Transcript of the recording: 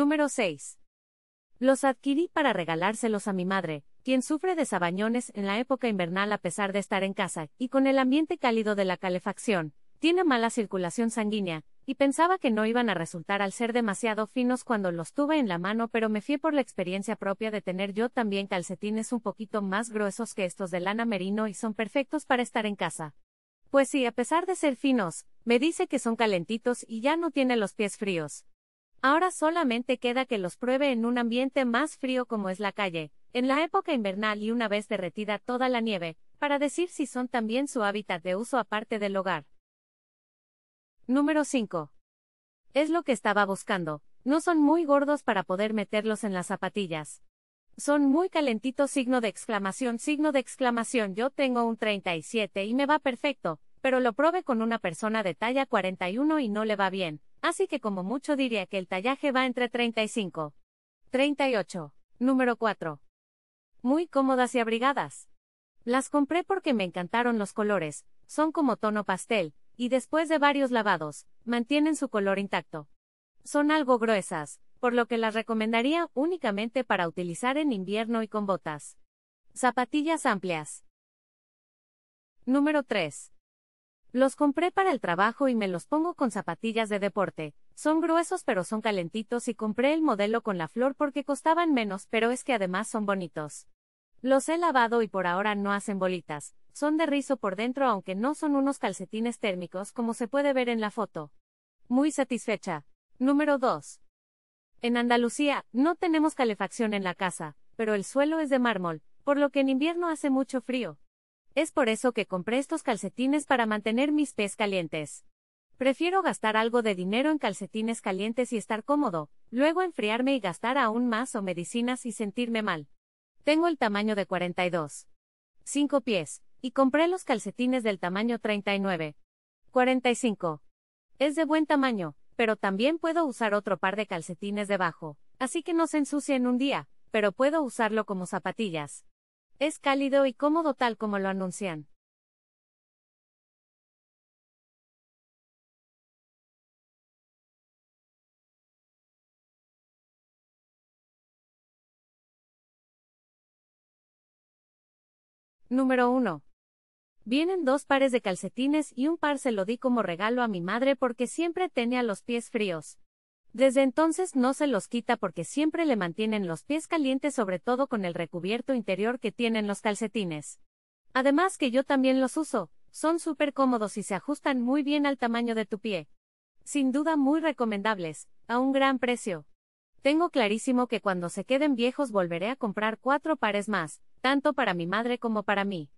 Número 6. Los adquirí para regalárselos a mi madre, quien sufre de sabañones en la época invernal a pesar de estar en casa, y con el ambiente cálido de la calefacción, tiene mala circulación sanguínea, y pensaba que no iban a resultar al ser demasiado finos cuando los tuve en la mano, pero me fié por la experiencia propia de tener yo también calcetines un poquito más gruesos que estos de lana merino y son perfectos para estar en casa. Pues sí, a pesar de ser finos, me dice que son calentitos y ya no tiene los pies fríos. Ahora solamente queda que los pruebe en un ambiente más frío como es la calle, en la época invernal y una vez derretida toda la nieve, para decir si son también su hábitat de uso aparte del hogar. Número 5. Es lo que estaba buscando, no son muy gordos para poder meterlos en las zapatillas. Son muy calentitos signo de exclamación, signo de exclamación, yo tengo un 37 y me va perfecto, pero lo probé con una persona de talla 41 y no le va bien, así que como mucho diría que el tallaje va entre 35. 38. Número 4. Muy cómodas y abrigadas. Las compré porque me encantaron los colores, son como tono pastel, y después de varios lavados, mantienen su color intacto. Son algo gruesas, por lo que las recomendaría únicamente para utilizar en invierno y con botas. Zapatillas amplias. Número 3. Los compré para el trabajo y me los pongo con zapatillas de deporte. Son gruesos pero son calentitos y compré el modelo con la flor porque costaban menos, pero es que además son bonitos. Los he lavado y por ahora no hacen bolitas, son de rizo por dentro aunque no son unos calcetines térmicos como se puede ver en la foto. Muy satisfecha. Número 2. En Andalucía, no tenemos calefacción en la casa, pero el suelo es de mármol, por lo que en invierno hace mucho frío. Es por eso que compré estos calcetines para mantener mis pies calientes. Prefiero gastar algo de dinero en calcetines calientes y estar cómodo, luego enfriarme y gastar aún más o medicinas y sentirme mal. Tengo el tamaño de 42. 5 pies, y compré los calcetines del tamaño 39. 45. Es de buen tamaño, pero también puedo usar otro par de calcetines debajo, así que no se ensucien en un día, pero puedo usarlo como zapatillas. Es cálido y cómodo tal como lo anuncian. Número 1. Vienen dos pares de calcetines y un par se lo di como regalo a mi madre porque siempre tenía los pies fríos. Desde entonces no se los quita porque siempre le mantienen los pies calientes sobre todo con el recubierto interior que tienen los calcetines. Además que yo también los uso, son súper cómodos y se ajustan muy bien al tamaño de tu pie. Sin duda muy recomendables, a un gran precio. Tengo clarísimo que cuando se queden viejos volveré a comprar cuatro pares más, tanto para mi madre como para mí.